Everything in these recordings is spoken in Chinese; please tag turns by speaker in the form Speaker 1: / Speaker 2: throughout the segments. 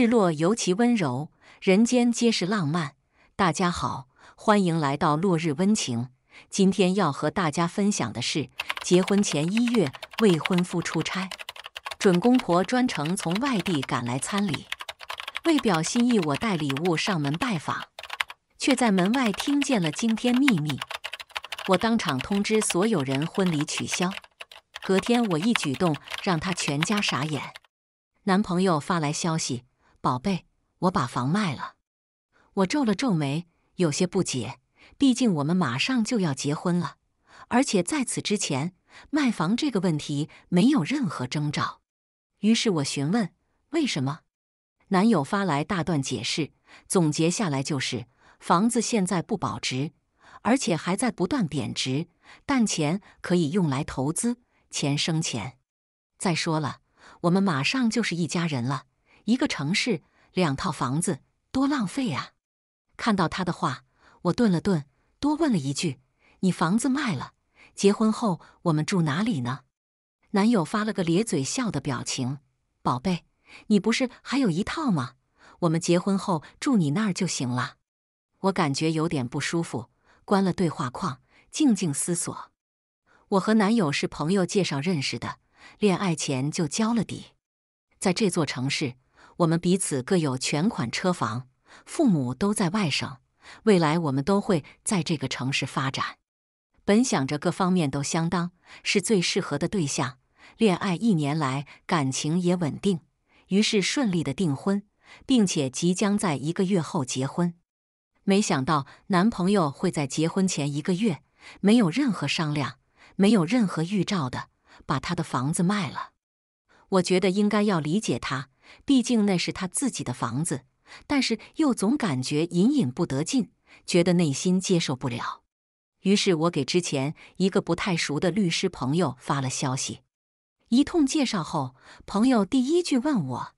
Speaker 1: 日落尤其温柔，人间皆是浪漫。大家好，欢迎来到落日温情。今天要和大家分享的是，结婚前一月，未婚夫出差，准公婆专程从外地赶来参礼。为表心意，我带礼物上门拜访，却在门外听见了惊天秘密。我当场通知所有人婚礼取消。隔天，我一举动让他全家傻眼。男朋友发来消息。宝贝，我把房卖了。我皱了皱眉，有些不解。毕竟我们马上就要结婚了，而且在此之前，卖房这个问题没有任何征兆。于是我询问：“为什么？”男友发来大段解释，总结下来就是：房子现在不保值，而且还在不断贬值，但钱可以用来投资，钱生钱。再说了，我们马上就是一家人了。一个城市两套房子，多浪费啊！看到他的话，我顿了顿，多问了一句：“你房子卖了，结婚后我们住哪里呢？”男友发了个咧嘴笑的表情：“宝贝，你不是还有一套吗？我们结婚后住你那儿就行了。”我感觉有点不舒服，关了对话框，静静思索。我和男友是朋友介绍认识的，恋爱前就交了底，在这座城市。我们彼此各有全款车房，父母都在外省，未来我们都会在这个城市发展。本想着各方面都相当，是最适合的对象。恋爱一年来，感情也稳定，于是顺利的订婚，并且即将在一个月后结婚。没想到男朋友会在结婚前一个月，没有任何商量，没有任何预兆的把他的房子卖了。我觉得应该要理解他。毕竟那是他自己的房子，但是又总感觉隐隐不得劲，觉得内心接受不了。于是我给之前一个不太熟的律师朋友发了消息，一通介绍后，朋友第一句问我：“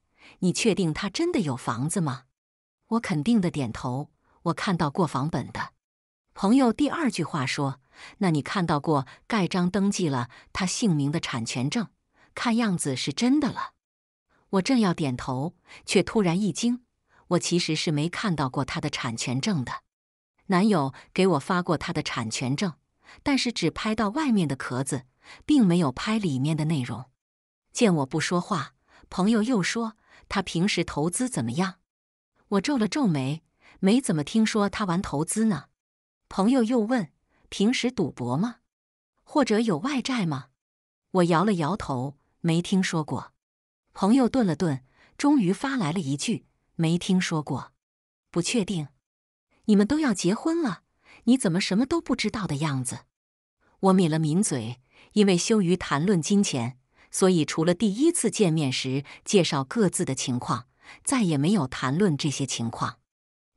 Speaker 1: 你确定他真的有房子吗？”我肯定的点头，我看到过房本的。朋友第二句话说：“那你看到过盖章登记了他姓名的产权证？看样子是真的了。”我正要点头，却突然一惊。我其实是没看到过他的产权证的。男友给我发过他的产权证，但是只拍到外面的壳子，并没有拍里面的内容。见我不说话，朋友又说：“他平时投资怎么样？”我皱了皱眉，没怎么听说他玩投资呢。朋友又问：“平时赌博吗？或者有外债吗？”我摇了摇头，没听说过。朋友顿了顿，终于发来了一句：“没听说过，不确定。”你们都要结婚了，你怎么什么都不知道的样子？我抿了抿嘴，因为羞于谈论金钱，所以除了第一次见面时介绍各自的情况，再也没有谈论这些情况。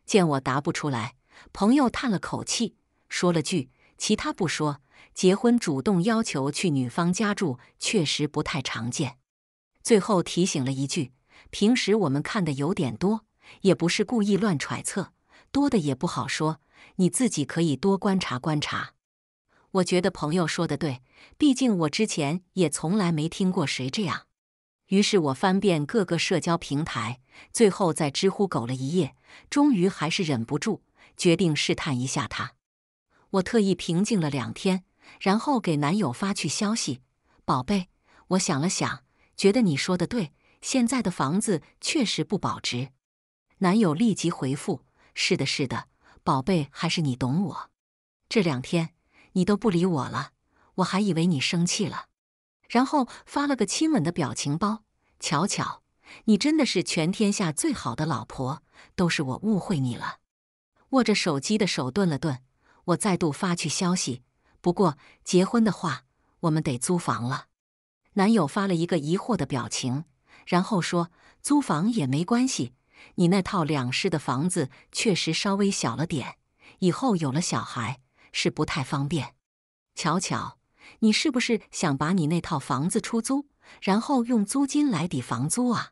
Speaker 1: 见我答不出来，朋友叹了口气，说了句：“其他不说，结婚主动要求去女方家住，确实不太常见。”最后提醒了一句：“平时我们看的有点多，也不是故意乱揣测，多的也不好说。你自己可以多观察观察。”我觉得朋友说的对，毕竟我之前也从来没听过谁这样。于是我翻遍各个社交平台，最后在知乎苟了一夜，终于还是忍不住决定试探一下他。我特意平静了两天，然后给男友发去消息：“宝贝，我想了想。”觉得你说的对，现在的房子确实不保值。男友立即回复：“是的，是的，宝贝，还是你懂我。这两天你都不理我了，我还以为你生气了。”然后发了个亲吻的表情包。巧巧，你真的是全天下最好的老婆，都是我误会你了。握着手机的手顿了顿，我再度发去消息。不过结婚的话，我们得租房了。男友发了一个疑惑的表情，然后说：“租房也没关系，你那套两室的房子确实稍微小了点，以后有了小孩是不太方便。巧巧，你是不是想把你那套房子出租，然后用租金来抵房租啊？”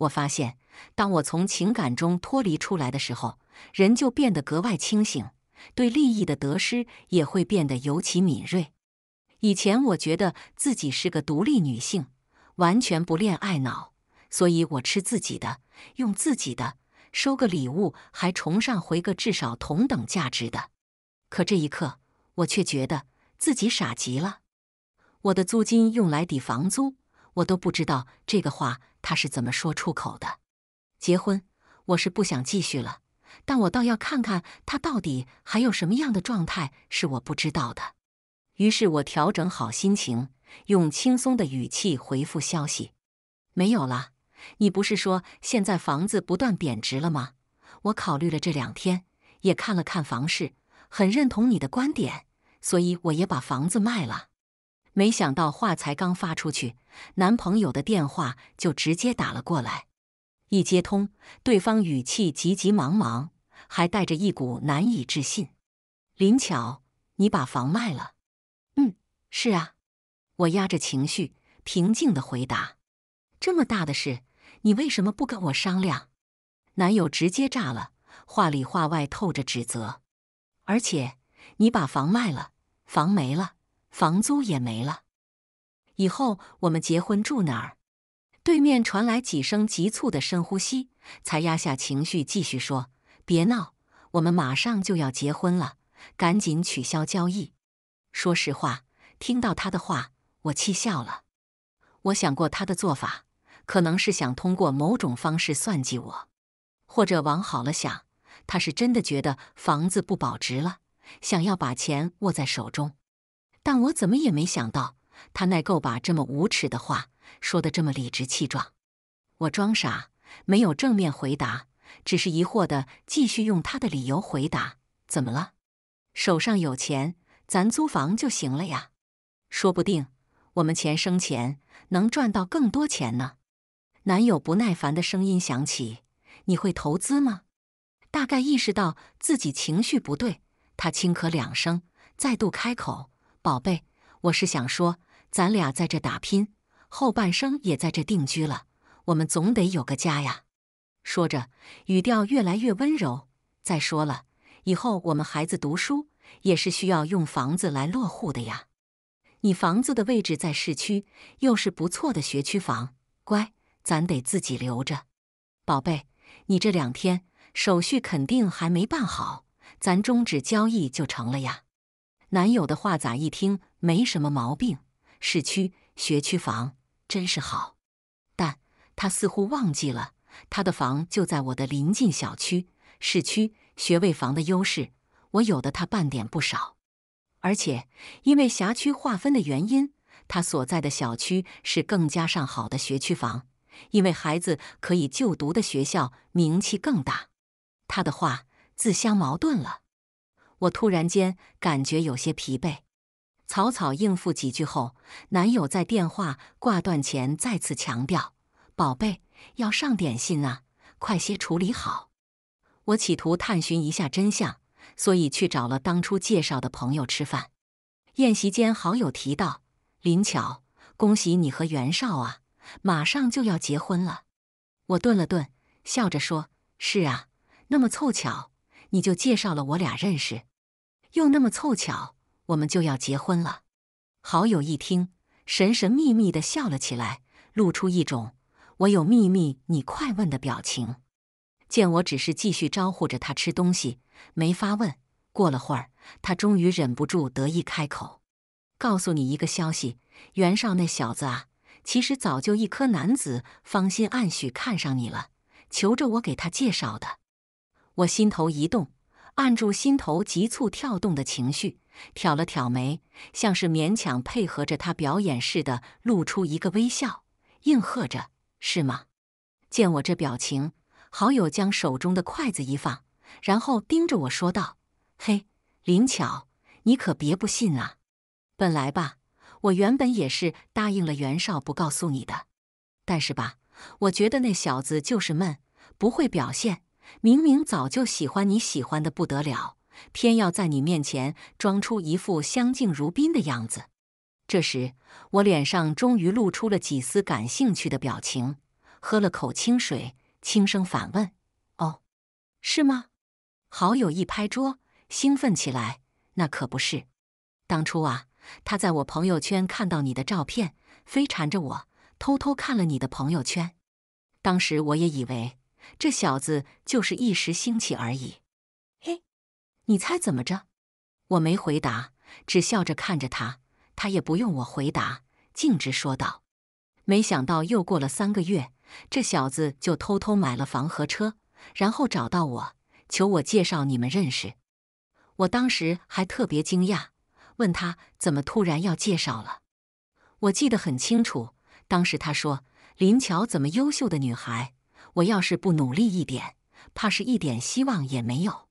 Speaker 1: 我发现，当我从情感中脱离出来的时候，人就变得格外清醒，对利益的得失也会变得尤其敏锐。以前我觉得自己是个独立女性，完全不恋爱脑，所以我吃自己的，用自己的，收个礼物还崇尚回个至少同等价值的。可这一刻，我却觉得自己傻极了。我的租金用来抵房租，我都不知道这个话他是怎么说出口的。结婚，我是不想继续了，但我倒要看看他到底还有什么样的状态是我不知道的。于是我调整好心情，用轻松的语气回复消息：“没有了，你不是说现在房子不断贬值了吗？我考虑了这两天，也看了看房市，很认同你的观点，所以我也把房子卖了。”没想到话才刚发出去，男朋友的电话就直接打了过来。一接通，对方语气急急忙忙，还带着一股难以置信：“林巧，你把房卖了？”是啊，我压着情绪平静的回答。这么大的事，你为什么不跟我商量？男友直接炸了，话里话外透着指责。而且你把房卖了，房没了，房租也没了，以后我们结婚住哪儿？对面传来几声急促的深呼吸，才压下情绪继续说：“别闹，我们马上就要结婚了，赶紧取消交易。”说实话。听到他的话，我气笑了。我想过他的做法，可能是想通过某种方式算计我，或者往好了想，他是真的觉得房子不保值了，想要把钱握在手中。但我怎么也没想到，他耐够把这么无耻的话说的这么理直气壮。我装傻，没有正面回答，只是疑惑的继续用他的理由回答：“怎么了？手上有钱，咱租房就行了呀。”说不定我们前生前能赚到更多钱呢。男友不耐烦的声音响起：“你会投资吗？”大概意识到自己情绪不对，他轻咳两声，再度开口：“宝贝，我是想说，咱俩在这打拼，后半生也在这定居了，我们总得有个家呀。”说着，语调越来越温柔。“再说了，以后我们孩子读书也是需要用房子来落户的呀。”你房子的位置在市区，又是不错的学区房，乖，咱得自己留着。宝贝，你这两天手续肯定还没办好，咱终止交易就成了呀。男友的话咋一听没什么毛病，市区学区房真是好，但他似乎忘记了，他的房就在我的邻近小区，市区学位房的优势我有的他半点不少。而且，因为辖区划分的原因，他所在的小区是更加上好的学区房，因为孩子可以就读的学校名气更大。他的话自相矛盾了。我突然间感觉有些疲惫，草草应付几句后，男友在电话挂断前再次强调：“宝贝，要上点心啊，快些处理好。”我企图探寻一下真相。所以去找了当初介绍的朋友吃饭，宴席间好友提到：“林巧，恭喜你和袁绍啊，马上就要结婚了。”我顿了顿，笑着说：“是啊，那么凑巧，你就介绍了我俩认识，又那么凑巧，我们就要结婚了。”好友一听，神神秘秘的笑了起来，露出一种“我有秘密，你快问”的表情。见我只是继续招呼着他吃东西，没发问。过了会儿，他终于忍不住得意开口：“告诉你一个消息，袁绍那小子啊，其实早就一颗男子芳心暗许看上你了，求着我给他介绍的。”我心头一动，按住心头急促跳动的情绪，挑了挑眉，像是勉强配合着他表演似的，露出一个微笑，应和着：“是吗？”见我这表情。好友将手中的筷子一放，然后盯着我说道：“嘿，灵巧，你可别不信啊！本来吧，我原本也是答应了袁绍不告诉你的，但是吧，我觉得那小子就是闷，不会表现。明明早就喜欢你喜欢的不得了，偏要在你面前装出一副相敬如宾的样子。”这时，我脸上终于露出了几丝感兴趣的表情，喝了口清水。轻声反问：“哦，是吗？”好友一拍桌，兴奋起来：“那可不是！当初啊，他在我朋友圈看到你的照片，非缠着我，偷偷看了你的朋友圈。当时我也以为这小子就是一时兴起而已。嘿，你猜怎么着？”我没回答，只笑着看着他。他也不用我回答，径直说道：“没想到又过了三个月。”这小子就偷偷买了房和车，然后找到我，求我介绍你们认识。我当时还特别惊讶，问他怎么突然要介绍了。我记得很清楚，当时他说：“林乔怎么优秀的女孩，我要是不努力一点，怕是一点希望也没有。”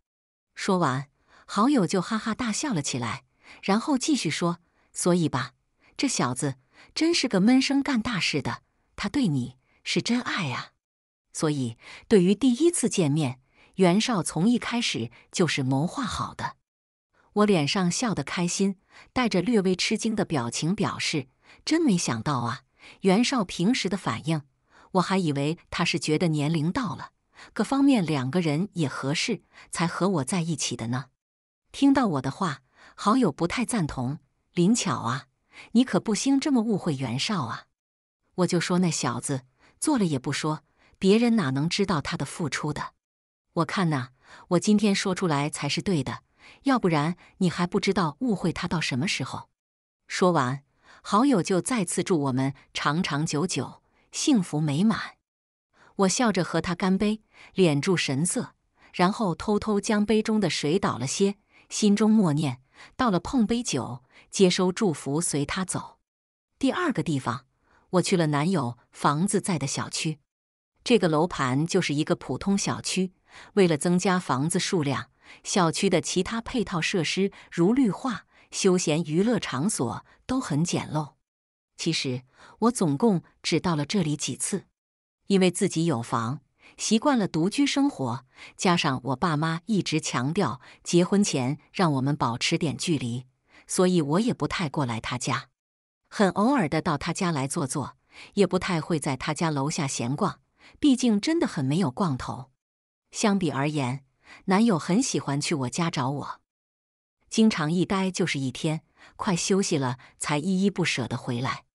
Speaker 1: 说完，好友就哈哈大笑了起来，然后继续说：“所以吧，这小子真是个闷声干大事的。他对你……”是真爱呀，所以对于第一次见面，袁绍从一开始就是谋划好的。我脸上笑得开心，带着略微吃惊的表情，表示真没想到啊！袁绍平时的反应，我还以为他是觉得年龄到了，各方面两个人也合适，才和我在一起的呢。听到我的话，好友不太赞同：“林巧啊，你可不兴这么误会袁绍啊！”我就说那小子。做了也不说，别人哪能知道他的付出的？我看呐，我今天说出来才是对的，要不然你还不知道误会他到什么时候。说完，好友就再次祝我们长长久久，幸福美满。我笑着和他干杯，敛住神色，然后偷偷将杯中的水倒了些，心中默念：到了碰杯酒，接收祝福，随他走。第二个地方。我去了男友房子在的小区，这个楼盘就是一个普通小区。为了增加房子数量，小区的其他配套设施如绿化、休闲娱乐场所都很简陋。其实我总共只到了这里几次，因为自己有房，习惯了独居生活，加上我爸妈一直强调结婚前让我们保持点距离，所以我也不太过来他家。很偶尔的到他家来坐坐，也不太会在他家楼下闲逛，毕竟真的很没有逛头。相比而言，男友很喜欢去我家找我，经常一待就是一天，快休息了才依依不舍的回来。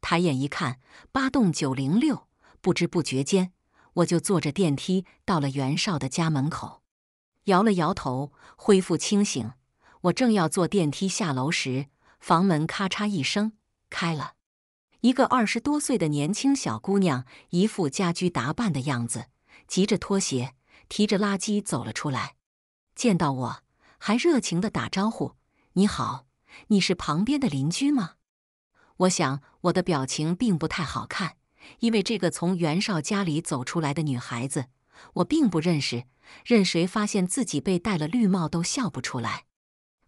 Speaker 1: 抬眼一看，八栋九零六，不知不觉间我就坐着电梯到了袁绍的家门口。摇了摇头，恢复清醒，我正要坐电梯下楼时，房门咔嚓一声。开了，一个二十多岁的年轻小姑娘，一副家居打扮的样子，急着脱鞋，提着垃圾走了出来。见到我，还热情的打招呼：“你好，你是旁边的邻居吗？”我想我的表情并不太好看，因为这个从袁绍家里走出来的女孩子，我并不认识。任谁发现自己被戴了绿帽都笑不出来，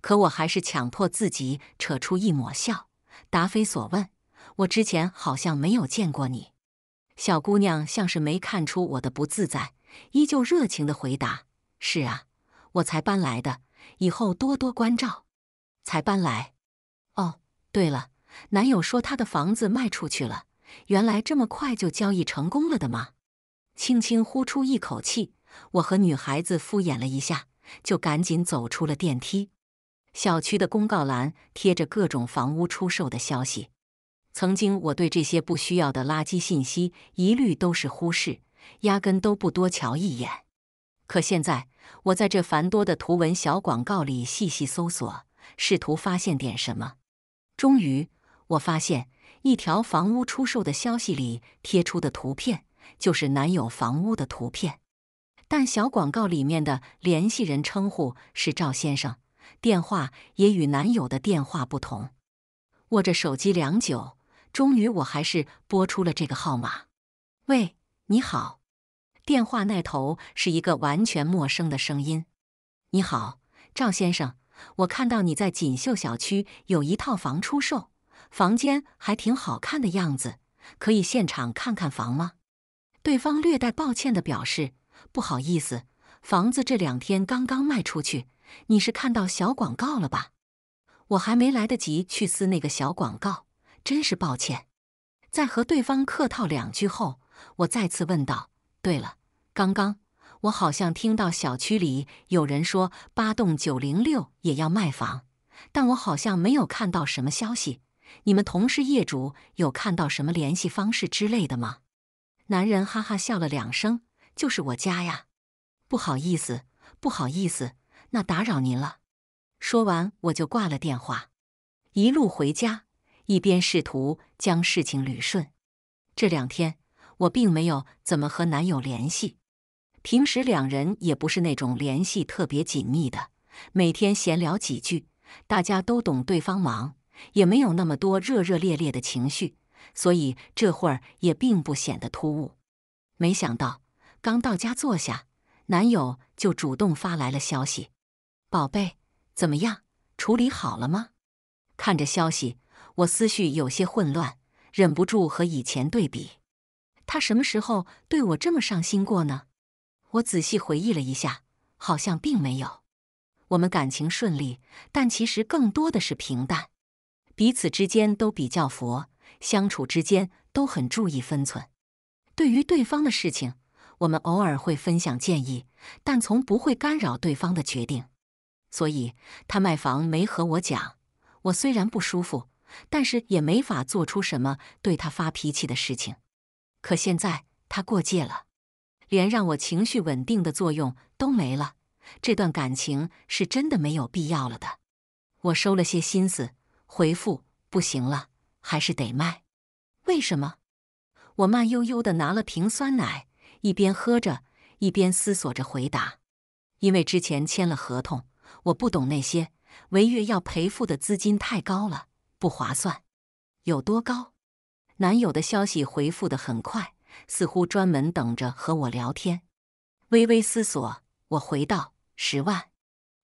Speaker 1: 可我还是强迫自己扯出一抹笑。答非所问，我之前好像没有见过你。小姑娘像是没看出我的不自在，依旧热情的回答：“是啊，我才搬来的，以后多多关照。”才搬来？哦，对了，男友说他的房子卖出去了，原来这么快就交易成功了的吗？轻轻呼出一口气，我和女孩子敷衍了一下，就赶紧走出了电梯。小区的公告栏贴着各种房屋出售的消息。曾经，我对这些不需要的垃圾信息一律都是忽视，压根都不多瞧一眼。可现在，我在这繁多的图文小广告里细细搜索，试图发现点什么。终于，我发现一条房屋出售的消息里贴出的图片就是男友房屋的图片，但小广告里面的联系人称呼是赵先生。电话也与男友的电话不同，握着手机良久，终于我还是拨出了这个号码。喂，你好。电话那头是一个完全陌生的声音。你好，赵先生，我看到你在锦绣小区有一套房出售，房间还挺好看的样子，可以现场看看房吗？对方略带抱歉的表示：不好意思，房子这两天刚刚卖出去。你是看到小广告了吧？我还没来得及去撕那个小广告，真是抱歉。在和对方客套两句后，我再次问道：“对了，刚刚我好像听到小区里有人说八栋九零六也要卖房，但我好像没有看到什么消息。你们同是业主，有看到什么联系方式之类的吗？”男人哈哈笑了两声：“就是我家呀，不好意思，不好意思。”那打扰您了。说完，我就挂了电话，一路回家，一边试图将事情捋顺。这两天我并没有怎么和男友联系，平时两人也不是那种联系特别紧密的，每天闲聊几句，大家都懂对方忙，也没有那么多热热烈烈的情绪，所以这会儿也并不显得突兀。没想到刚到家坐下，男友就主动发来了消息。宝贝，怎么样？处理好了吗？看着消息，我思绪有些混乱，忍不住和以前对比。他什么时候对我这么上心过呢？我仔细回忆了一下，好像并没有。我们感情顺利，但其实更多的是平淡。彼此之间都比较佛，相处之间都很注意分寸。对于对方的事情，我们偶尔会分享建议，但从不会干扰对方的决定。所以他卖房没和我讲，我虽然不舒服，但是也没法做出什么对他发脾气的事情。可现在他过界了，连让我情绪稳定的作用都没了，这段感情是真的没有必要了的。我收了些心思，回复不行了，还是得卖。为什么？我慢悠悠的拿了瓶酸奶，一边喝着，一边思索着回答。因为之前签了合同。我不懂那些，违约要赔付的资金太高了，不划算。有多高？男友的消息回复的很快，似乎专门等着和我聊天。微微思索，我回道：“十万，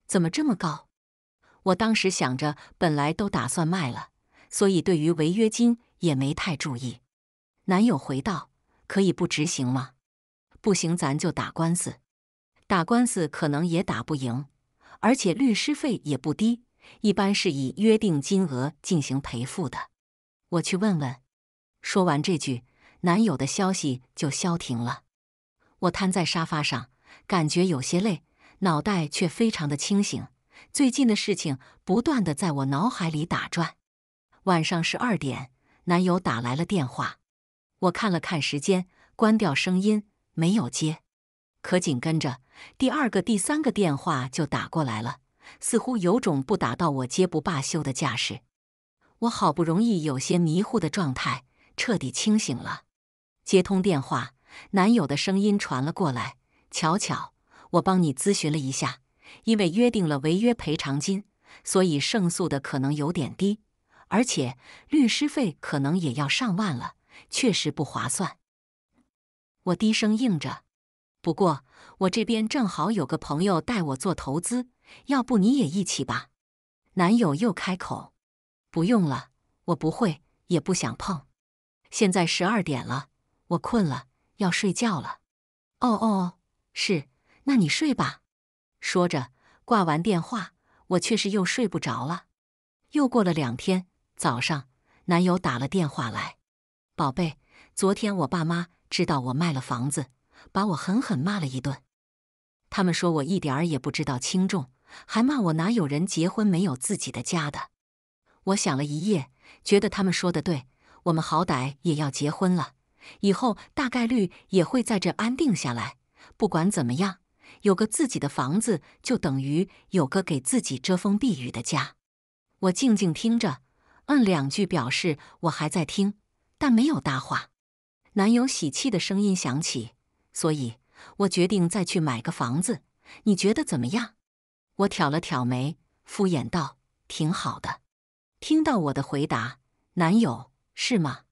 Speaker 1: 怎么这么高？”我当时想着，本来都打算卖了，所以对于违约金也没太注意。男友回道：“可以不执行吗？不行，咱就打官司。打官司可能也打不赢。”而且律师费也不低，一般是以约定金额进行赔付的。我去问问。说完这句，男友的消息就消停了。我瘫在沙发上，感觉有些累，脑袋却非常的清醒。最近的事情不断的在我脑海里打转。晚上十二点，男友打来了电话，我看了看时间，关掉声音，没有接。可紧跟着，第二个、第三个电话就打过来了，似乎有种不打到我皆不罢休的架势。我好不容易有些迷糊的状态彻底清醒了，接通电话，男友的声音传了过来：“巧巧，我帮你咨询了一下，因为约定了违约赔偿金，所以胜诉的可能有点低，而且律师费可能也要上万了，确实不划算。”我低声应着。不过我这边正好有个朋友带我做投资，要不你也一起吧？男友又开口。不用了，我不会也不想碰。现在十二点了，我困了，要睡觉了。哦哦，是，那你睡吧。说着挂完电话，我却是又睡不着了。又过了两天，早上男友打了电话来：“宝贝，昨天我爸妈知道我卖了房子。”把我狠狠骂了一顿，他们说我一点儿也不知道轻重，还骂我哪有人结婚没有自己的家的。我想了一夜，觉得他们说的对，我们好歹也要结婚了，以后大概率也会在这安定下来。不管怎么样，有个自己的房子就等于有个给自己遮风避雨的家。我静静听着，嗯两句表示我还在听，但没有搭话。男友喜气的声音响起。所以，我决定再去买个房子，你觉得怎么样？我挑了挑眉，敷衍道：“挺好的。”听到我的回答，男友是吗？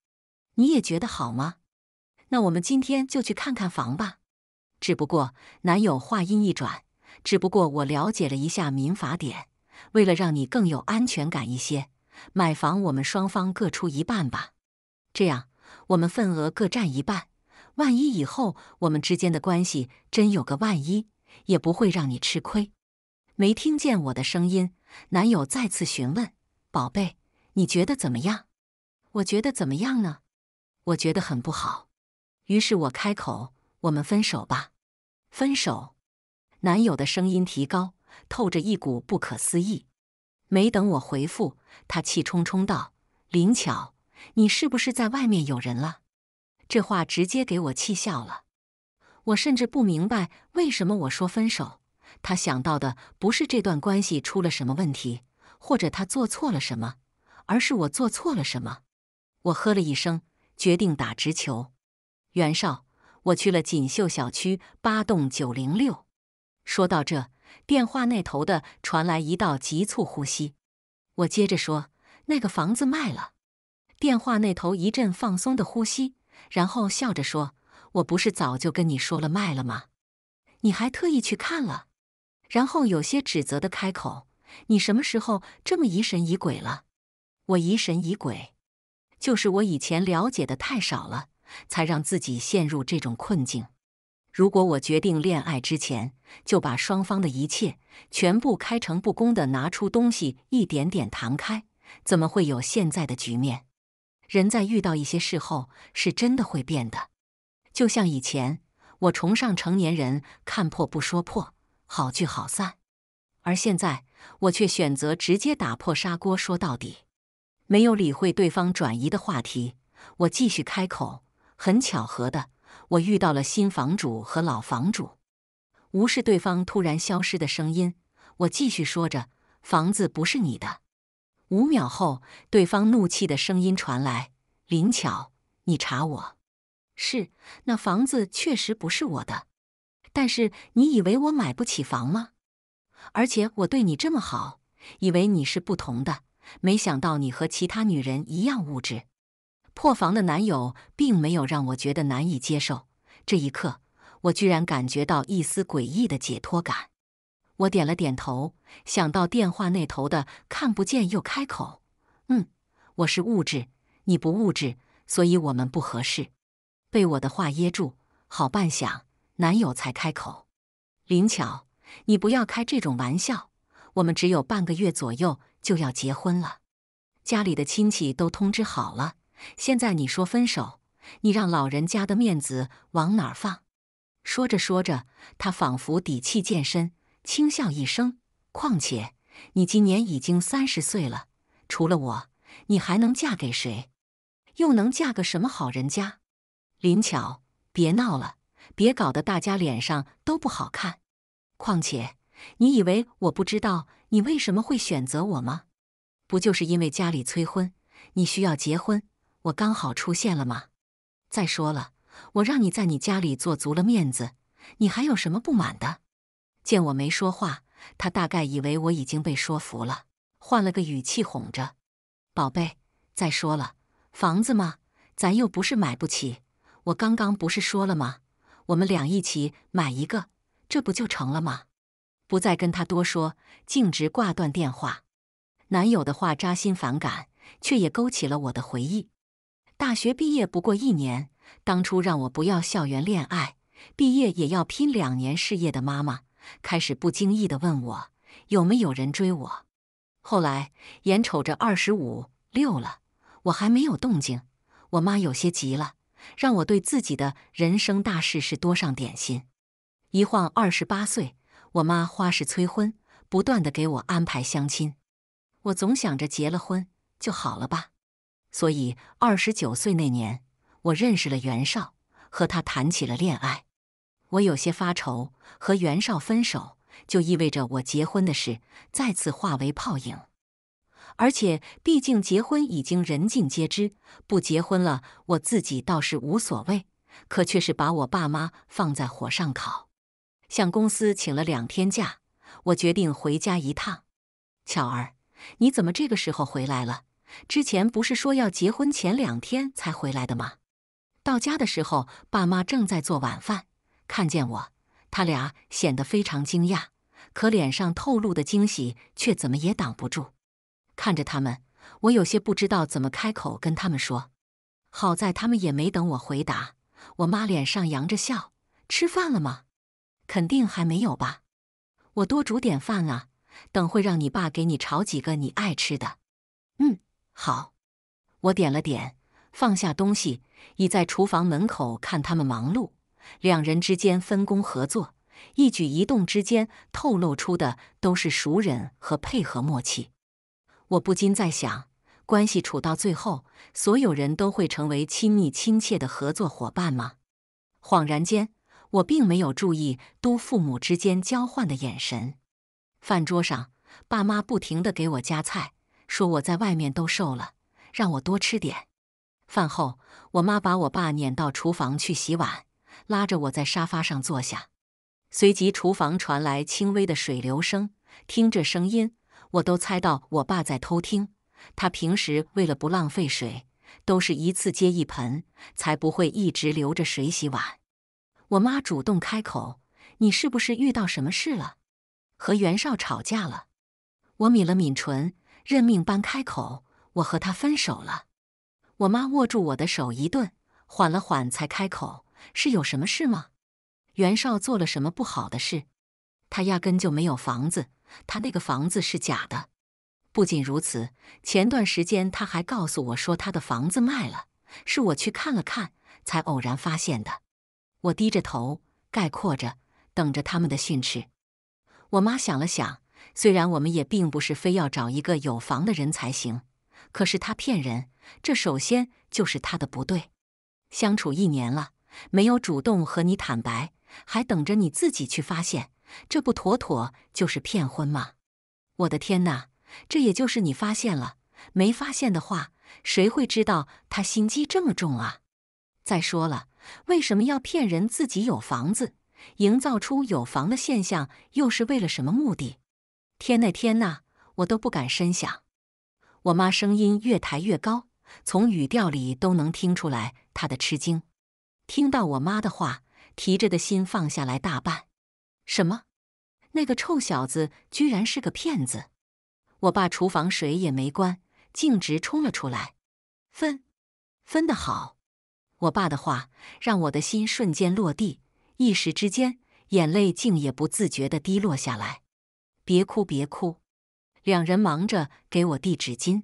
Speaker 1: 你也觉得好吗？那我们今天就去看看房吧。只不过，男友话音一转：“只不过我了解了一下民法典，为了让你更有安全感一些，买房我们双方各出一半吧。这样，我们份额各占一半。”万一以后我们之间的关系真有个万一，也不会让你吃亏。没听见我的声音？男友再次询问：“宝贝，你觉得怎么样？”“我觉得怎么样呢？”“我觉得很不好。”于是我开口：“我们分手吧。”“分手？”男友的声音提高，透着一股不可思议。没等我回复，他气冲冲道：“林巧，你是不是在外面有人了？”这话直接给我气笑了，我甚至不明白为什么我说分手，他想到的不是这段关系出了什么问题，或者他做错了什么，而是我做错了什么。我喝了一声，决定打直球。袁少，我去了锦绣小区八栋九零六。说到这，电话那头的传来一道急促呼吸。我接着说：“那个房子卖了。”电话那头一阵放松的呼吸。然后笑着说：“我不是早就跟你说了卖了吗？你还特意去看了。”然后有些指责的开口：“你什么时候这么疑神疑鬼了？”“我疑神疑鬼，就是我以前了解的太少了，才让自己陷入这种困境。如果我决定恋爱之前，就把双方的一切全部开诚布公的拿出东西，一点点谈开，怎么会有现在的局面？”人在遇到一些事后，是真的会变的。就像以前，我崇尚成年人看破不说破，好聚好散；而现在，我却选择直接打破砂锅说到底。没有理会对方转移的话题，我继续开口。很巧合的，我遇到了新房主和老房主。无视对方突然消失的声音，我继续说着：“房子不是你的。”五秒后，对方怒气的声音传来：“林巧，你查我是那房子确实不是我的，但是你以为我买不起房吗？而且我对你这么好，以为你是不同的，没想到你和其他女人一样物质。”破防的男友并没有让我觉得难以接受，这一刻，我居然感觉到一丝诡异的解脱感。我点了点头，想到电话那头的看不见又开口：“嗯，我是物质，你不物质，所以我们不合适。”被我的话噎住，好半晌，男友才开口：“林巧，你不要开这种玩笑，我们只有半个月左右就要结婚了，家里的亲戚都通知好了，现在你说分手，你让老人家的面子往哪儿放？”说着说着，他仿佛底气渐深。轻笑一声，况且你今年已经三十岁了，除了我，你还能嫁给谁？又能嫁个什么好人家？林巧，别闹了，别搞得大家脸上都不好看。况且，你以为我不知道你为什么会选择我吗？不就是因为家里催婚，你需要结婚，我刚好出现了吗？再说了，我让你在你家里做足了面子，你还有什么不满的？见我没说话，他大概以为我已经被说服了，换了个语气哄着：“宝贝，再说了，房子嘛，咱又不是买不起。我刚刚不是说了吗？我们俩一起买一个，这不就成了吗？”不再跟他多说，径直挂断电话。男友的话扎心反感，却也勾起了我的回忆。大学毕业不过一年，当初让我不要校园恋爱，毕业也要拼两年事业的妈妈。开始不经意地问我有没有人追我，后来眼瞅着二十五六了，我还没有动静，我妈有些急了，让我对自己的人生大事是多上点心。一晃二十八岁，我妈花式催婚，不断地给我安排相亲。我总想着结了婚就好了吧，所以二十九岁那年，我认识了袁绍，和他谈起了恋爱。我有些发愁，和袁绍分手就意味着我结婚的事再次化为泡影。而且，毕竟结婚已经人尽皆知，不结婚了我自己倒是无所谓，可却是把我爸妈放在火上烤。向公司请了两天假，我决定回家一趟。巧儿，你怎么这个时候回来了？之前不是说要结婚前两天才回来的吗？到家的时候，爸妈正在做晚饭。看见我，他俩显得非常惊讶，可脸上透露的惊喜却怎么也挡不住。看着他们，我有些不知道怎么开口跟他们说。好在他们也没等我回答，我妈脸上扬着笑：“吃饭了吗？肯定还没有吧？我多煮点饭啊，等会让你爸给你炒几个你爱吃的。”“嗯，好。”我点了点，放下东西，倚在厨房门口看他们忙碌。两人之间分工合作，一举一动之间透露出的都是熟人和配合默契。我不禁在想，关系处到最后，所有人都会成为亲密亲切的合作伙伴吗？恍然间，我并没有注意都父母之间交换的眼神。饭桌上，爸妈不停的给我夹菜，说我在外面都瘦了，让我多吃点。饭后，我妈把我爸撵到厨房去洗碗。拉着我在沙发上坐下，随即厨房传来轻微的水流声。听这声音，我都猜到我爸在偷听。他平时为了不浪费水，都是一次接一盆，才不会一直留着水洗碗。我妈主动开口：“你是不是遇到什么事了？和袁绍吵架了？”我抿了抿唇，认命般开口：“我和他分手了。”我妈握住我的手一顿，缓了缓才开口。是有什么事吗？袁绍做了什么不好的事？他压根就没有房子，他那个房子是假的。不仅如此，前段时间他还告诉我说他的房子卖了，是我去看了看才偶然发现的。我低着头概括着，等着他们的训斥。我妈想了想，虽然我们也并不是非要找一个有房的人才行，可是他骗人，这首先就是他的不对。相处一年了。没有主动和你坦白，还等着你自己去发现，这不妥妥就是骗婚吗？我的天哪，这也就是你发现了，没发现的话，谁会知道他心机这么重啊？再说了，为什么要骗人自己有房子，营造出有房的现象，又是为了什么目的？天呐天呐，我都不敢深想。我妈声音越抬越高，从语调里都能听出来她的吃惊。听到我妈的话，提着的心放下来大半。什么？那个臭小子居然是个骗子！我爸厨房水也没关，径直冲了出来。分，分的好！我爸的话让我的心瞬间落地，一时之间眼泪竟也不自觉地滴落下来。别哭，别哭！两人忙着给我递纸巾，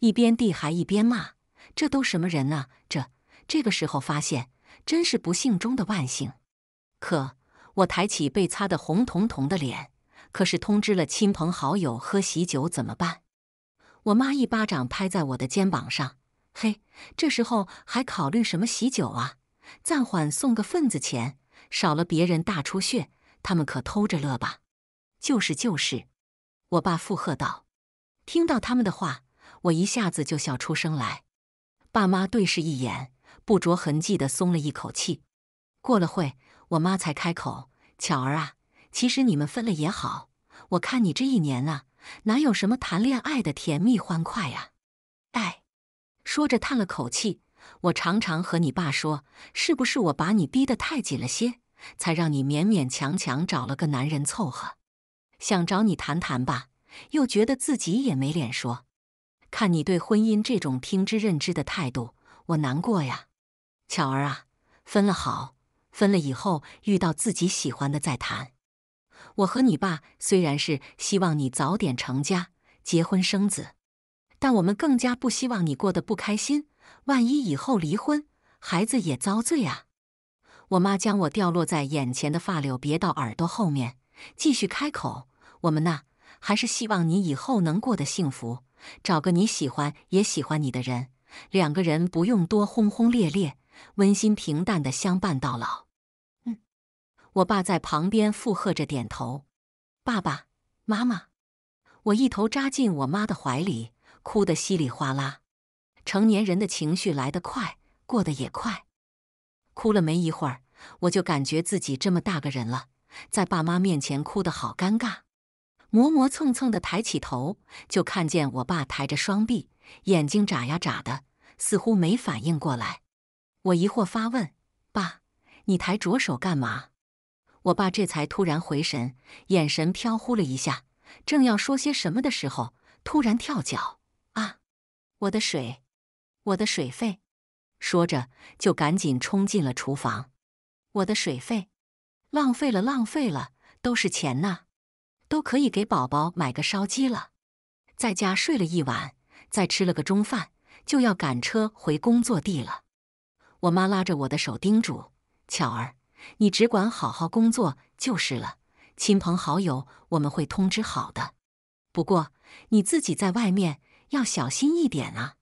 Speaker 1: 一边递还一边骂：“这都什么人啊？”这这个时候发现。真是不幸中的万幸，可我抬起被擦得红彤彤的脸，可是通知了亲朋好友喝喜酒怎么办？我妈一巴掌拍在我的肩膀上，嘿，这时候还考虑什么喜酒啊？暂缓送个份子钱，少了别人大出血，他们可偷着乐吧。就是就是，我爸附和道。听到他们的话，我一下子就笑出声来。爸妈对视一眼。不着痕迹的松了一口气。过了会，我妈才开口：“巧儿啊，其实你们分了也好。我看你这一年啊，哪有什么谈恋爱的甜蜜欢快呀？哎，说着叹了口气。我常常和你爸说，是不是我把你逼得太紧了些，才让你勉勉强强找了个男人凑合？想找你谈谈吧，又觉得自己也没脸说。看你对婚姻这种听之任之的态度，我难过呀。”巧儿啊，分了好，分了以后遇到自己喜欢的再谈。我和你爸虽然是希望你早点成家、结婚生子，但我们更加不希望你过得不开心。万一以后离婚，孩子也遭罪啊！我妈将我掉落在眼前的发柳别到耳朵后面，继续开口：“我们呢，还是希望你以后能过得幸福，找个你喜欢也喜欢你的人，两个人不用多轰轰烈烈。”温馨平淡的相伴到老。嗯，我爸在旁边附和着点头。爸爸妈妈，我一头扎进我妈的怀里，哭得稀里哗啦。成年人的情绪来得快，过得也快。哭了没一会儿，我就感觉自己这么大个人了，在爸妈面前哭得好尴尬。磨磨蹭蹭的抬起头，就看见我爸抬着双臂，眼睛眨呀眨的，似乎没反应过来。我疑惑发问：“爸，你抬着手干嘛？”我爸这才突然回神，眼神飘忽了一下，正要说些什么的时候，突然跳脚：“啊，我的水，我的水费！”说着就赶紧冲进了厨房。我的水费，浪费了，浪费了，都是钱呐，都可以给宝宝买个烧鸡了。在家睡了一晚，再吃了个中饭，就要赶车回工作地了。我妈拉着我的手叮嘱：“巧儿，你只管好好工作就是了。亲朋好友我们会通知好的，不过你自己在外面要小心一点啊。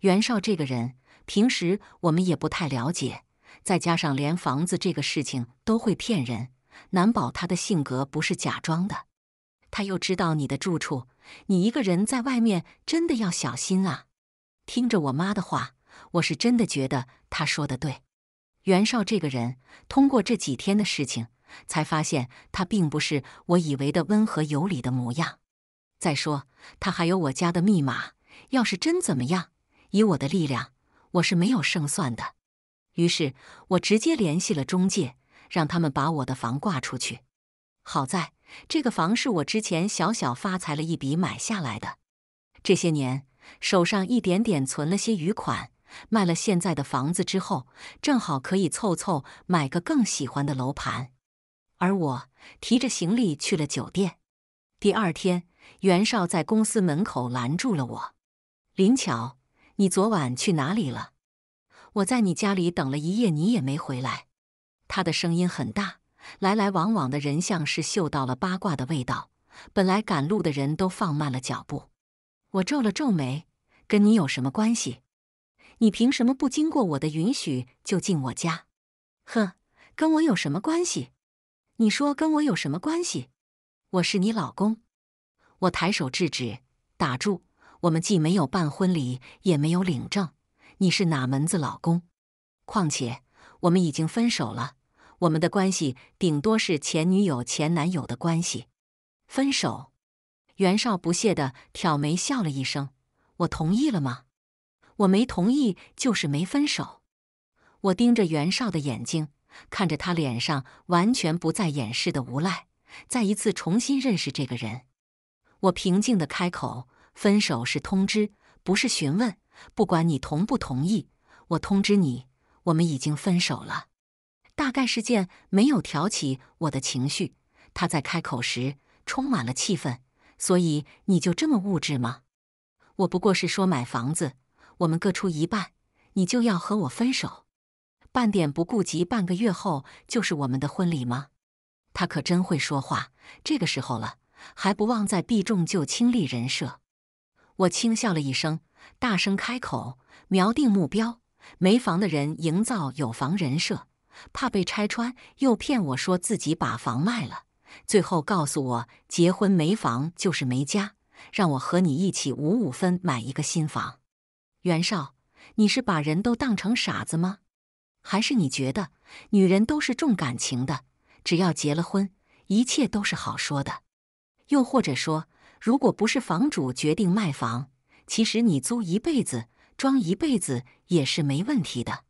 Speaker 1: 袁绍这个人平时我们也不太了解，再加上连房子这个事情都会骗人，难保他的性格不是假装的。他又知道你的住处，你一个人在外面真的要小心啊。”听着我妈的话。我是真的觉得他说的对，袁绍这个人，通过这几天的事情，才发现他并不是我以为的温和有礼的模样。再说他还有我家的密码，要是真怎么样，以我的力量，我是没有胜算的。于是，我直接联系了中介，让他们把我的房挂出去。好在，这个房是我之前小小发财了一笔买下来的，这些年手上一点点存了些余款。卖了现在的房子之后，正好可以凑凑买个更喜欢的楼盘。而我提着行李去了酒店。第二天，袁绍在公司门口拦住了我：“林巧，你昨晚去哪里了？我在你家里等了一夜，你也没回来。”他的声音很大，来来往往的人像是嗅到了八卦的味道，本来赶路的人都放慢了脚步。我皱了皱眉：“跟你有什么关系？”你凭什么不经过我的允许就进我家？哼，跟我有什么关系？你说跟我有什么关系？我是你老公！我抬手制止：“打住！我们既没有办婚礼，也没有领证。你是哪门子老公？况且我们已经分手了，我们的关系顶多是前女友、前男友的关系。分手。”袁绍不屑地挑眉笑了一声：“我同意了吗？”我没同意，就是没分手。我盯着袁绍的眼睛，看着他脸上完全不再掩饰的无赖，再一次重新认识这个人。我平静的开口：“分手是通知，不是询问。不管你同不同意，我通知你，我们已经分手了。”大概是见没有挑起我的情绪，他在开口时充满了气愤。所以你就这么物质吗？我不过是说买房子。我们各出一半，你就要和我分手？半点不顾及，半个月后就是我们的婚礼吗？他可真会说话，这个时候了还不忘在避重就轻立人设。我轻笑了一声，大声开口，瞄定目标：没房的人营造有房人设，怕被拆穿，又骗我说自己把房卖了，最后告诉我结婚没房就是没家，让我和你一起五五分买一个新房。袁绍，你是把人都当成傻子吗？还是你觉得女人都是重感情的？只要结了婚，一切都是好说的。又或者说，如果不是房主决定卖房，其实你租一辈子、装一辈子也是没问题的。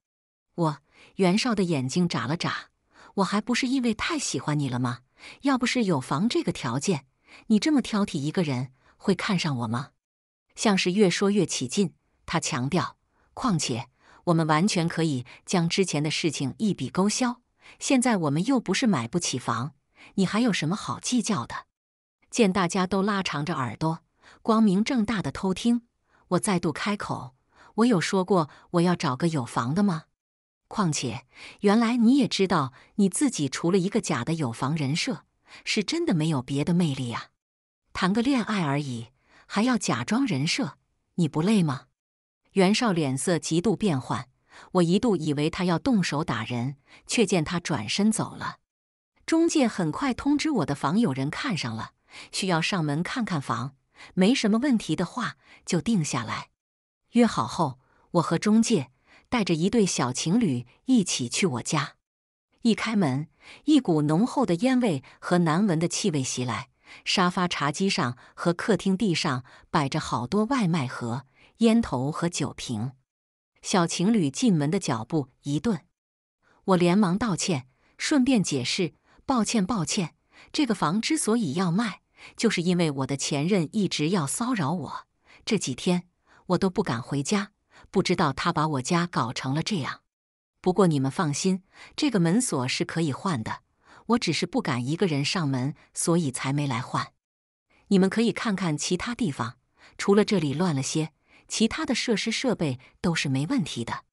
Speaker 1: 我，袁绍的眼睛眨了眨，我还不是因为太喜欢你了吗？要不是有房这个条件，你这么挑剔一个人，会看上我吗？像是越说越起劲。他强调，况且我们完全可以将之前的事情一笔勾销。现在我们又不是买不起房，你还有什么好计较的？见大家都拉长着耳朵，光明正大的偷听，我再度开口：“我有说过我要找个有房的吗？况且，原来你也知道，你自己除了一个假的有房人设，是真的没有别的魅力啊。谈个恋爱而已，还要假装人设，你不累吗？”袁绍脸色极度变幻，我一度以为他要动手打人，却见他转身走了。中介很快通知我的房有人看上了，需要上门看看房，没什么问题的话就定下来。约好后，我和中介带着一对小情侣一起去我家。一开门，一股浓厚的烟味和难闻的气味袭来，沙发、茶几上和客厅地上摆着好多外卖盒。烟头和酒瓶，小情侣进门的脚步一顿，我连忙道歉，顺便解释：“抱歉，抱歉，这个房之所以要卖，就是因为我的前任一直要骚扰我，这几天我都不敢回家，不知道他把我家搞成了这样。不过你们放心，这个门锁是可以换的，我只是不敢一个人上门，所以才没来换。你们可以看看其他地方，除了这里乱了些。”其他的设施设备都是没问题的。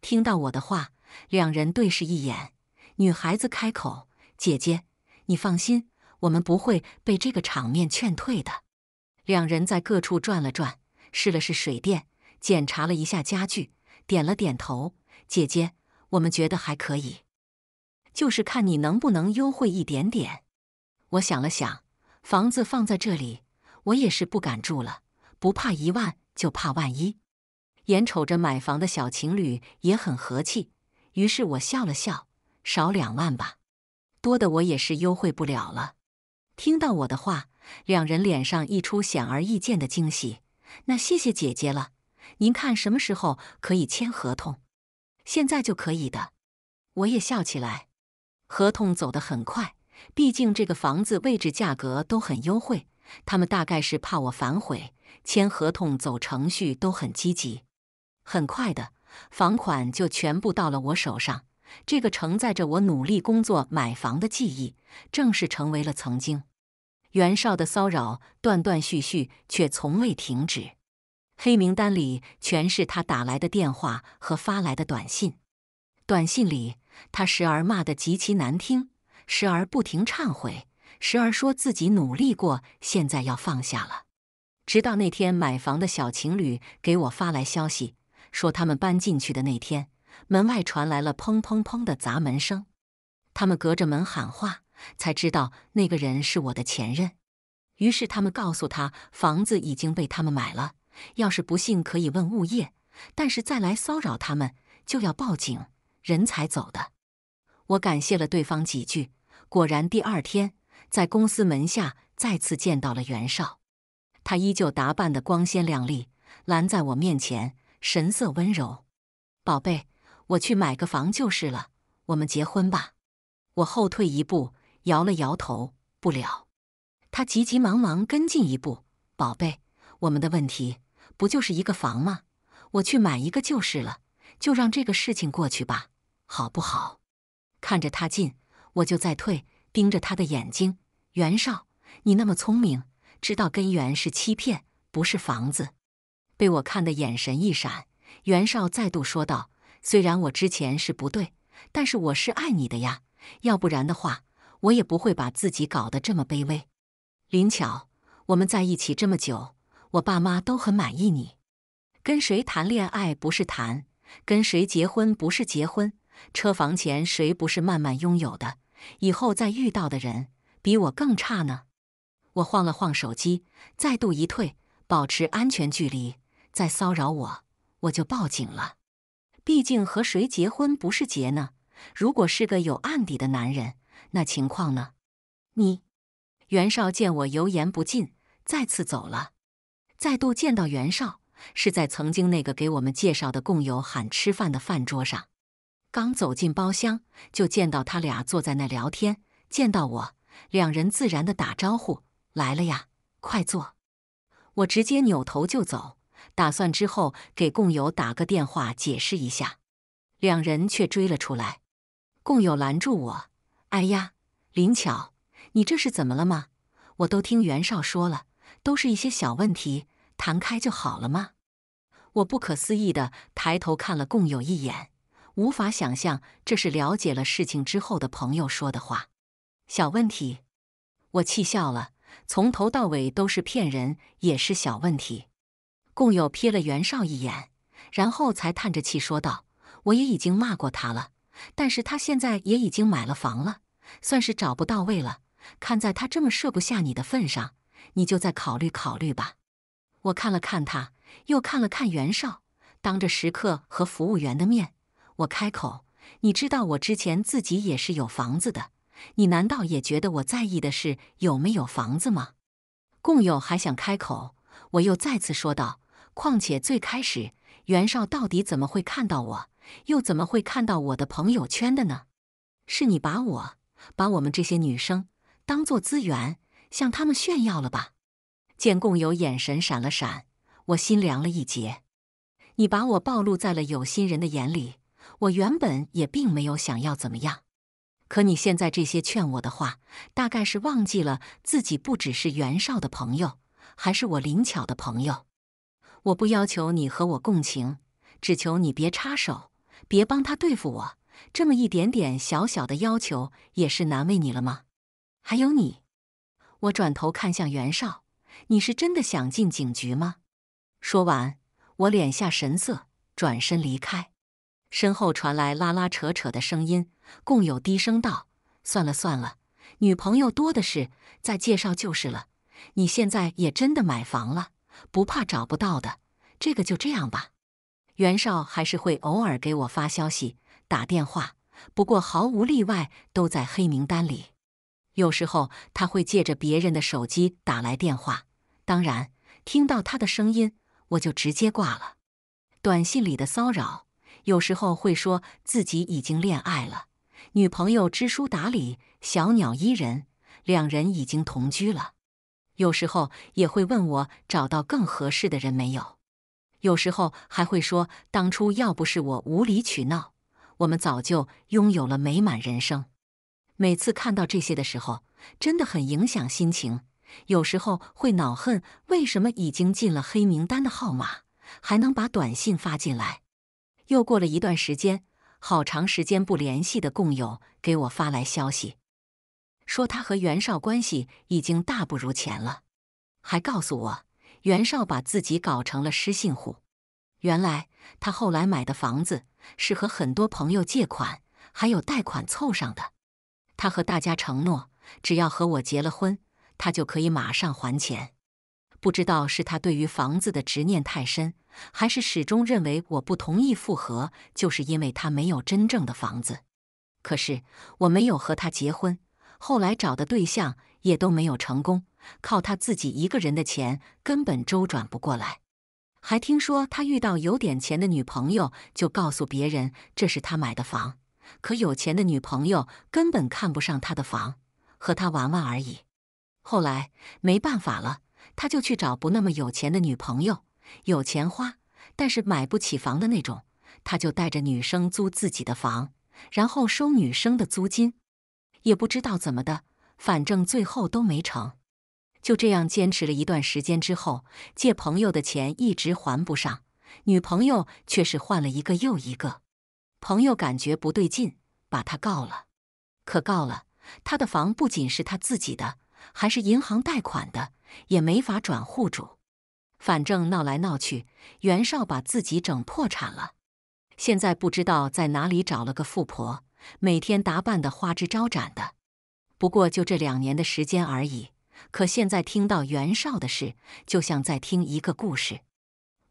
Speaker 1: 听到我的话，两人对视一眼。女孩子开口：“姐姐，你放心，我们不会被这个场面劝退的。”两人在各处转了转，试了试水电，检查了一下家具，点了点头：“姐姐，我们觉得还可以，就是看你能不能优惠一点点。”我想了想，房子放在这里，我也是不敢住了，不怕一万。就怕万一，眼瞅着买房的小情侣也很和气，于是我笑了笑：“少两万吧，多的我也是优惠不了了。”听到我的话，两人脸上溢出显而易见的惊喜。那谢谢姐姐了，您看什么时候可以签合同？现在就可以的。我也笑起来，合同走得很快，毕竟这个房子位置、价格都很优惠。他们大概是怕我反悔，签合同、走程序都很积极。很快的，房款就全部到了我手上。这个承载着我努力工作买房的记忆，正式成为了曾经。袁绍的骚扰断断续续，却从未停止。黑名单里全是他打来的电话和发来的短信。短信里，他时而骂得极其难听，时而不停忏悔。时而说自己努力过，现在要放下了。直到那天买房的小情侣给我发来消息，说他们搬进去的那天，门外传来了砰砰砰的砸门声，他们隔着门喊话，才知道那个人是我的前任。于是他们告诉他，房子已经被他们买了，要是不信可以问物业。但是再来骚扰他们就要报警，人才走的。我感谢了对方几句，果然第二天。在公司门下再次见到了袁绍，他依旧打扮的光鲜亮丽，拦在我面前，神色温柔。宝贝，我去买个房就是了，我们结婚吧。我后退一步，摇了摇头，不了。他急急忙忙跟进一步，宝贝，我们的问题不就是一个房吗？我去买一个就是了，就让这个事情过去吧，好不好？看着他进，我就再退。盯着他的眼睛，袁绍，你那么聪明，知道根源是欺骗，不是房子。被我看的眼神一闪，袁绍再度说道：“虽然我之前是不对，但是我是爱你的呀。要不然的话，我也不会把自己搞得这么卑微。”林巧，我们在一起这么久，我爸妈都很满意你。跟谁谈恋爱不是谈，跟谁结婚不是结婚，车房钱谁不是慢慢拥有的？以后再遇到的人比我更差呢。我晃了晃手机，再度一退，保持安全距离。再骚扰我，我就报警了。毕竟和谁结婚不是结呢？如果是个有案底的男人，那情况呢？你袁绍见我油盐不进，再次走了。再度见到袁绍，是在曾经那个给我们介绍的共友喊吃饭的饭桌上。刚走进包厢，就见到他俩坐在那聊天。见到我，两人自然的打招呼：“来了呀，快坐。”我直接扭头就走，打算之后给共友打个电话解释一下。两人却追了出来，共友拦住我：“哎呀，林巧，你这是怎么了吗？我都听袁绍说了，都是一些小问题，谈开就好了吗？”我不可思议的抬头看了共友一眼。无法想象，这是了解了事情之后的朋友说的话。小问题，我气笑了。从头到尾都是骗人，也是小问题。共友瞥了袁绍一眼，然后才叹着气说道：“我也已经骂过他了，但是他现在也已经买了房了，算是找不到位了。看在他这么舍不下你的份上，你就再考虑考虑吧。”我看了看他，又看了看袁绍，当着食客和服务员的面。我开口，你知道我之前自己也是有房子的，你难道也觉得我在意的是有没有房子吗？共友还想开口，我又再次说道：况且最开始袁绍到底怎么会看到我，又怎么会看到我的朋友圈的呢？是你把我、把我们这些女生当做资源向他们炫耀了吧？见共友眼神闪了闪，我心凉了一截。你把我暴露在了有心人的眼里。我原本也并没有想要怎么样，可你现在这些劝我的话，大概是忘记了自己不只是袁绍的朋友，还是我林巧的朋友。我不要求你和我共情，只求你别插手，别帮他对付我。这么一点点小小的要求，也是难为你了吗？还有你，我转头看向袁绍，你是真的想进警局吗？说完，我敛下神色，转身离开。身后传来拉拉扯扯的声音，共有低声道：“算了算了，女朋友多的是，再介绍就是了。你现在也真的买房了，不怕找不到的。这个就这样吧。”袁绍还是会偶尔给我发消息、打电话，不过毫无例外都在黑名单里。有时候他会借着别人的手机打来电话，当然听到他的声音我就直接挂了。短信里的骚扰。有时候会说自己已经恋爱了，女朋友知书达理、小鸟依人，两人已经同居了。有时候也会问我找到更合适的人没有。有时候还会说，当初要不是我无理取闹，我们早就拥有了美满人生。每次看到这些的时候，真的很影响心情。有时候会恼恨，为什么已经进了黑名单的号码还能把短信发进来。又过了一段时间，好长时间不联系的共友给我发来消息，说他和袁绍关系已经大不如前了，还告诉我袁绍把自己搞成了失信户。原来他后来买的房子是和很多朋友借款还有贷款凑上的，他和大家承诺，只要和我结了婚，他就可以马上还钱。不知道是他对于房子的执念太深。还是始终认为我不同意复合，就是因为他没有真正的房子。可是我没有和他结婚，后来找的对象也都没有成功，靠他自己一个人的钱根本周转不过来。还听说他遇到有点钱的女朋友，就告诉别人这是他买的房。可有钱的女朋友根本看不上他的房，和他玩玩而已。后来没办法了，他就去找不那么有钱的女朋友。有钱花，但是买不起房的那种，他就带着女生租自己的房，然后收女生的租金。也不知道怎么的，反正最后都没成。就这样坚持了一段时间之后，借朋友的钱一直还不上，女朋友却是换了一个又一个。朋友感觉不对劲，把他告了。可告了，他的房不仅是他自己的，还是银行贷款的，也没法转户主。反正闹来闹去，袁绍把自己整破产了。现在不知道在哪里找了个富婆，每天打扮的花枝招展的。不过就这两年的时间而已。可现在听到袁绍的事，就像在听一个故事。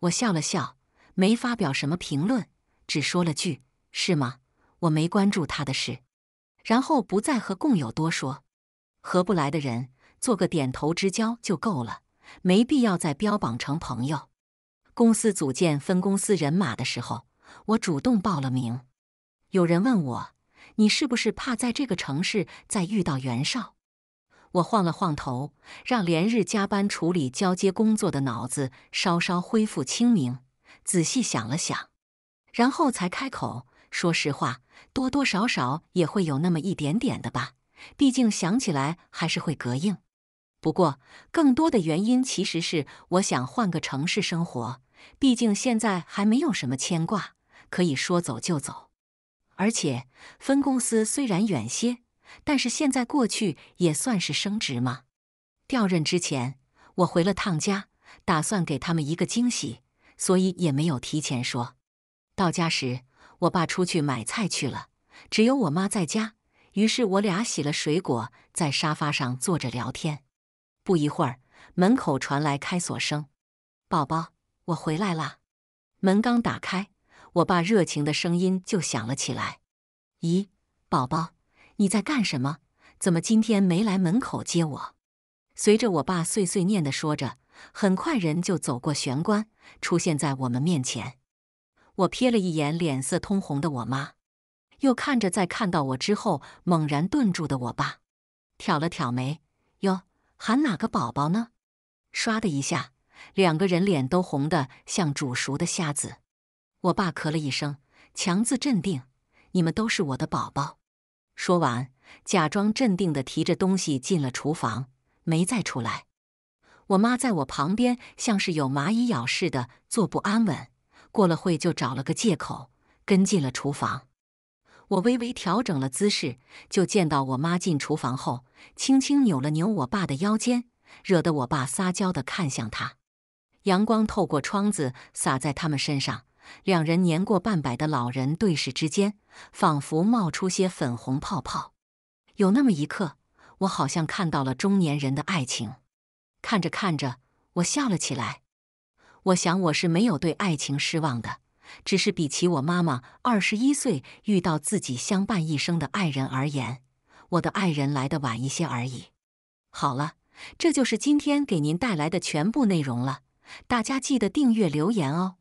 Speaker 1: 我笑了笑，没发表什么评论，只说了句“是吗？我没关注他的事。”然后不再和共友多说，合不来的人做个点头之交就够了。没必要再标榜成朋友。公司组建分公司人马的时候，我主动报了名。有人问我：“你是不是怕在这个城市再遇到袁绍？”我晃了晃头，让连日加班处理交接工作的脑子稍稍恢复清明，仔细想了想，然后才开口：“说实话，多多少少也会有那么一点点的吧。毕竟想起来还是会膈应。”不过，更多的原因其实是我想换个城市生活。毕竟现在还没有什么牵挂，可以说走就走。而且分公司虽然远些，但是现在过去也算是升职嘛。调任之前，我回了趟家，打算给他们一个惊喜，所以也没有提前说。到家时，我爸出去买菜去了，只有我妈在家。于是我俩洗了水果，在沙发上坐着聊天。不一会儿，门口传来开锁声，“宝宝，我回来啦！”门刚打开，我爸热情的声音就响了起来，“咦，宝宝，你在干什么？怎么今天没来门口接我？”随着我爸碎碎念的说着，很快人就走过玄关，出现在我们面前。我瞥了一眼脸色通红的我妈，又看着在看到我之后猛然顿住的我爸，挑了挑眉，“哟。”喊哪个宝宝呢？唰的一下，两个人脸都红的像煮熟的虾子。我爸咳了一声，强自镇定：“你们都是我的宝宝。”说完，假装镇定的提着东西进了厨房，没再出来。我妈在我旁边，像是有蚂蚁咬似的坐不安稳。过了会，就找了个借口跟进了厨房。我微微调整了姿势，就见到我妈进厨房后，轻轻扭了扭我爸的腰间，惹得我爸撒娇地看向她。阳光透过窗子洒在他们身上，两人年过半百的老人对视之间，仿佛冒出些粉红泡泡。有那么一刻，我好像看到了中年人的爱情。看着看着，我笑了起来。我想，我是没有对爱情失望的。只是比起我妈妈二十一岁遇到自己相伴一生的爱人而言，我的爱人来得晚一些而已。好了，这就是今天给您带来的全部内容了，大家记得订阅留言哦。